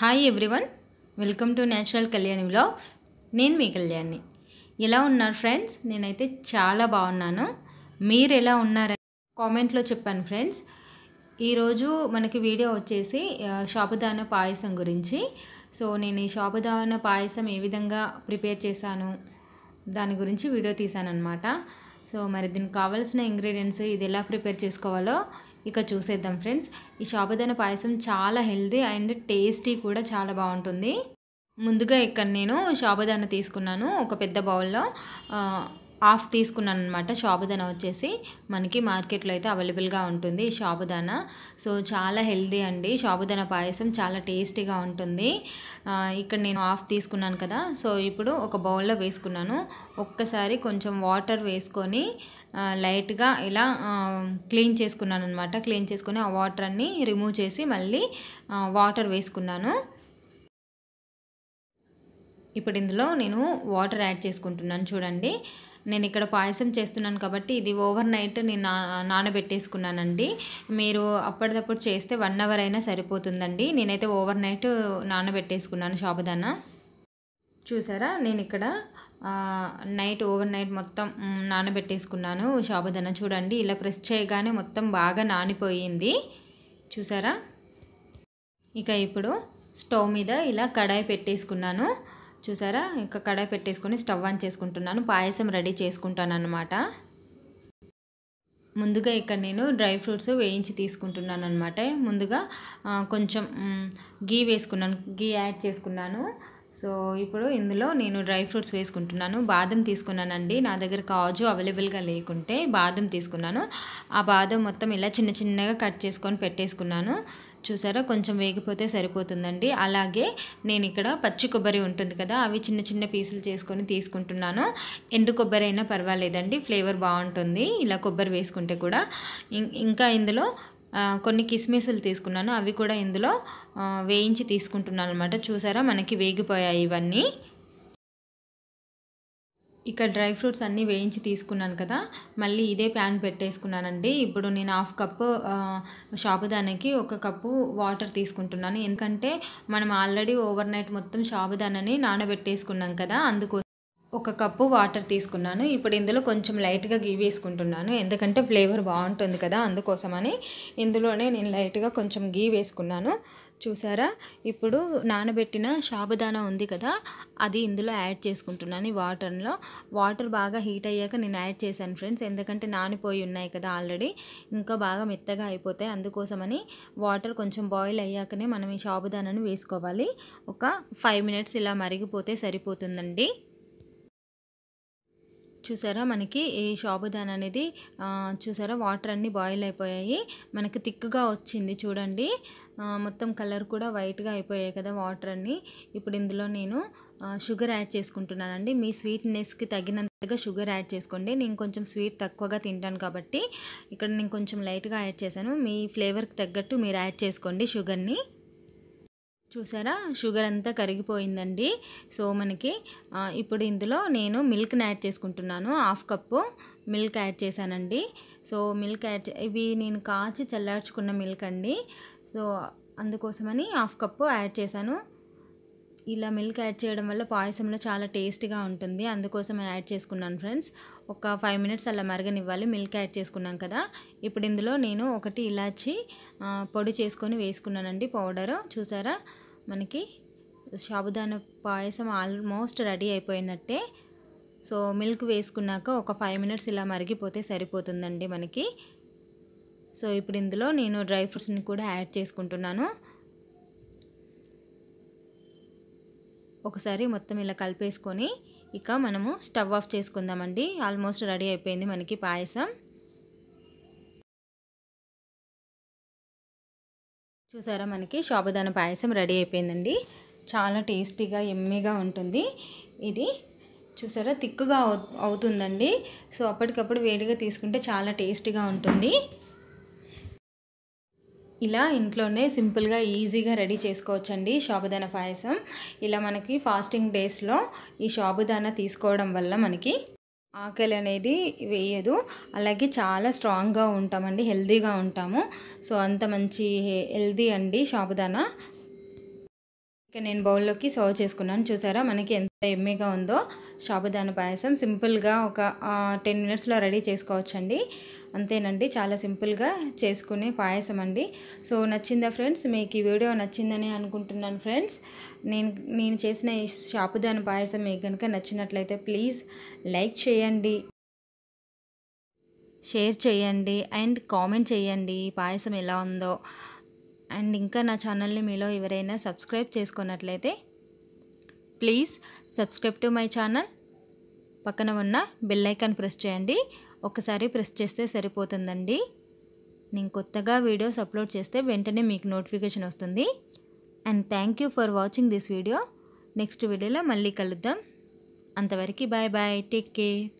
hi everyone welcome to natural Kalyani vlogs నేను మీ కళ్యాణి ఎలా ఉన్నారు ఫ్రెండ్స్ నేనైతే చాలా బాగున్నాను మీరు ఎలా ఉన్నారని కామెంట్లో చెప్పాను ఫ్రెండ్స్ ఈరోజు మనకి వీడియో వచ్చేసి షాపుదాన పాయసం గురించి సో నేను ఈ షాపుదాన పాయసం ఏ విధంగా ప్రిపేర్ చేశాను దాని గురించి వీడియో తీశాను అనమాట సో మరి దీనికి కావాల్సిన ఇంగ్రీడియంట్స్ ఇది ఎలా ప్రిపేర్ చేసుకోవాలో ఇక చూసేద్దాం ఫ్రెండ్స్ ఈ శాబుదాన పాయసం చాలా హెల్దీ అండ్ టేస్టీ కూడా చాలా బాగుంటుంది ముందుగా ఇక్కడ నేను శాబుదాన తీసుకున్నాను ఒక పెద్ద బౌల్లో హాఫ్ తీసుకున్నాను అనమాట షాబుదానా వచ్చేసి మనకి మార్కెట్లో అయితే అవైలబుల్గా ఉంటుంది ఈ షాబుదానా సో చాలా హెల్దీ అండి షాబుదానా పాయసం చాలా టేస్టీగా ఉంటుంది ఇక్కడ నేను హాఫ్ తీసుకున్నాను కదా సో ఇప్పుడు ఒక బౌల్లో వేసుకున్నాను ఒక్కసారి కొంచెం వాటర్ వేసుకొని లైట్గా ఇలా క్లీన్ చేసుకున్నాను అనమాట క్లీన్ చేసుకొని ఆ వాటర్ అన్ని రిమూవ్ చేసి మళ్ళీ వాటర్ వేసుకున్నాను ఇప్పుడు ఇందులో నేను వాటర్ యాడ్ చేసుకుంటున్నాను చూడండి నేను ఇక్కడ పాయసం చేస్తున్నాను కాబట్టి ఇది ఓవర్ నైట్ నేను నానబెట్టేసుకున్నానండి మీరు అప్పటిదప్పుడు చేస్తే వన్ అవర్ అయినా సరిపోతుందండి నేనైతే ఓవర్ నైట్ నానబెట్టేసుకున్నాను షాపుదానా చూసారా నేను ఇక్కడ నైట్ ఓవర్ నైట్ మొత్తం నానబెట్టేసుకున్నాను షాబదన చూడండి ఇలా ప్రెస్ చేయగానే మొత్తం బాగా నానిపోయింది చూసారా ఇక ఇప్పుడు స్టవ్ మీద ఇలా కడాయి పెట్టేసుకున్నాను చూసారా ఇంకా కడాయి పెట్టేసుకొని స్టవ్ ఆన్ చేసుకుంటున్నాను పాయసం రెడీ చేసుకుంటాను అనమాట ముందుగా ఇక్కడ నేను డ్రై ఫ్రూట్స్ వేయించి తీసుకుంటున్నాను అనమాట ముందుగా కొంచెం గీ వేసుకున్నాను గీ యాడ్ చేసుకున్నాను సో ఇప్పుడు ఇందులో నేను డ్రై ఫ్రూట్స్ వేసుకుంటున్నాను బాదం తీసుకున్నానండి నా దగ్గర కాజు అవైలబుల్గా లేకుంటే బాదం తీసుకున్నాను ఆ బాదం మొత్తం ఇలా చిన్న చిన్నగా కట్ చేసుకొని పెట్టేసుకున్నాను చూసారా కొంచెం వేగిపోతే సరిపోతుందండి అలాగే నేను ఇక్కడ పచ్చి కొబ్బరి ఉంటుంది కదా అవి చిన్న చిన్న పీసులు చేసుకొని తీసుకుంటున్నాను ఎండు కొబ్బరి అయినా పర్వాలేదండి ఫ్లేవర్ బాగుంటుంది ఇలా కొబ్బరి వేసుకుంటే కూడా ఇంకా ఇందులో కొన్ని కిస్మిస్లు తీసుకున్నాను అవి కూడా ఇందులో వేయించి తీసుకుంటున్నాను అనమాట చూసారా మనకి వేగిపోయాయి ఇవన్నీ ఇక డ్రై ఫ్రూట్స్ అన్నీ వేయించి తీసుకున్నాను కదా మళ్ళీ ఇదే ప్యాన్ పెట్టేసుకున్నానండి ఇప్పుడు నేను హాఫ్ కప్పు షాబుదానాకి ఒక కప్పు వాటర్ తీసుకుంటున్నాను ఎందుకంటే మనం ఆల్రెడీ ఓవర్ నైట్ మొత్తం షాబుదానాని నానబెట్టేసుకున్నాం కదా అందుకోసం ఒక కప్పు వాటర్ తీసుకున్నాను ఇప్పుడు ఇందులో కొంచెం లైట్గా గీ వేసుకుంటున్నాను ఎందుకంటే ఫ్లేవర్ బాగుంటుంది కదా అందుకోసమని ఇందులోనే నేను లైట్గా కొంచెం గీ వేసుకున్నాను చూసారా ఇప్పుడు నానబెట్టిన షాబుదానా ఉంది కదా అది ఇందులో యాడ్ చేసుకుంటున్నాను ఈ వాటర్లో వాటర్ బాగా హీట్ అయ్యాక నేను యాడ్ చేశాను ఫ్రెండ్స్ ఎందుకంటే నానిపోయి ఉన్నాయి కదా ఆల్రెడీ ఇంకా బాగా మెత్తగా అయిపోతాయి అందుకోసమని వాటర్ కొంచెం బాయిల్ అయ్యాకనే మనం ఈ షాబుదానాను వేసుకోవాలి ఒక ఫైవ్ మినిట్స్ ఇలా మరిగిపోతే సరిపోతుందండి చూసారా మనకి ఈ షాబుదాన్ అనేది చూసారా వాటర్ అన్నీ బాయిల్ అయిపోయాయి మనకి థిక్గా వచ్చింది చూడండి మొత్తం కలర్ కూడా వైట్గా అయిపోయాయి కదా వాటర్ అన్నీ ఇప్పుడు ఇందులో నేను షుగర్ యాడ్ చేసుకుంటున్నానండి మీ స్వీట్నెస్కి తగినంతగా షుగర్ యాడ్ చేసుకోండి నేను కొంచెం స్వీట్ తక్కువగా తింటాను కాబట్టి ఇక్కడ నేను కొంచెం లైట్గా యాడ్ చేశాను మీ ఫ్లేవర్కి తగ్గట్టు మీరు యాడ్ చేసుకోండి షుగర్ని చూసారా షుగర్ అంతా కరిగిపోయిందండి సో మనకి ఇప్పుడు ఇందులో నేను మిల్క్ని యాడ్ చేసుకుంటున్నాను హాఫ్ కప్పు మిల్క్ యాడ్ చేశానండి సో మిల్క్ యాడ్ ఇవి నేను కాచి చల్లార్చుకున్న మిల్క్ అండి సో అందుకోసమని హాఫ్ కప్పు యాడ్ చేశాను ఇలా మిల్క్ యాడ్ చేయడం వల్ల పాయసంలో చాలా టేస్ట్గా ఉంటుంది అందుకోసం నేను యాడ్ చేసుకున్నాను ఫ్రెండ్స్ ఒక ఫైవ్ మినిట్స్ అలా మరగనివ్వాలి మిల్క్ యాడ్ చేసుకున్నాం కదా ఇప్పుడు ఇందులో నేను ఒకటి ఇలాచి పొడి చేసుకొని వేసుకున్నానండి పౌడరు చూసారా మనకి షాబుదాన పాయసం ఆల్మోస్ట్ రెడీ అయిపోయినట్టే సో మిల్క్ వేసుకున్నాక ఒక ఫైవ్ మినిట్స్ ఇలా మరిగిపోతే సరిపోతుందండి మనకి సో ఇప్పుడు ఇందులో నేను డ్రై ఫ్రూట్స్ని కూడా యాడ్ చేసుకుంటున్నాను ఒకసారి మొత్తం ఇలా కలిపేసుకొని ఇక మనము స్టవ్ ఆఫ్ చేసుకుందామండి ఆల్మోస్ట్ రెడీ అయిపోయింది మనకి పాయసం చూసారా మనకి షాబుదాన పాయసం రెడీ అయిపోయిందండి చాలా టేస్టీగా ఎమ్మీగా ఉంటుంది ఇది చూసారా తిక్కుగా అవుతుందండి సో అప్పటికప్పుడు వేడిగా తీసుకుంటే చాలా టేస్టీగా ఉంటుంది ఇలా ఇంట్లోనే సింపుల్గా ఈజీగా రెడీ చేసుకోవచ్చండి షాబుదాన పాయసం ఇలా మనకి ఫాస్టింగ్ డేస్లో ఈ షాబుదాన తీసుకోవడం వల్ల మనకి ఆకలి అనేది వేయదు అలాగే చాలా స్ట్రాంగ్గా ఉంటామండి హెల్తీగా ఉంటాము సో అంత మంచి హెల్దీ అండి షాబుదాన ఇక నేను బౌల్లోకి సర్వ్ చేసుకున్నాను చూసారా మనకి ఎంత ఎమ్మెగా ఉందో షాబుదాన పాయసం సింపుల్గా ఒక టెన్ మినిట్స్లో రెడీ చేసుకోవచ్చండి అంతేనండి చాలా సింపుల్గా చేసుకునే పాయసం అండి సో నచ్చిందా ఫ్రెండ్స్ మీకు ఈ వీడియో నచ్చిందని అనుకుంటున్నాను ఫ్రెండ్స్ నేను నేను చేసిన ఈ షాపుదాన పాయసం మీకు కనుక నచ్చినట్లయితే ప్లీజ్ లైక్ చేయండి షేర్ చేయండి అండ్ కామెంట్ చేయండి పాయసం ఎలా ఉందో అండ్ ఇంకా నా ఛానల్ని మీలో ఎవరైనా సబ్స్క్రైబ్ చేసుకున్నట్లయితే please subscribe to my channel పక్కన ఉన్న బెల్లైకాన్ ప్రెస్ చేయండి ఒకసారి ప్రెస్ చేస్తే సరిపోతుందండి నేను కొత్తగా వీడియోస్ అప్లోడ్ చేస్తే వెంటనే మీకు నోటిఫికేషన్ వస్తుంది and thank you for watching this video next వీడియోలో మళ్ళీ కలుద్దాం అంతవరకు బాయ్ బాయ్ టేక్ కేర్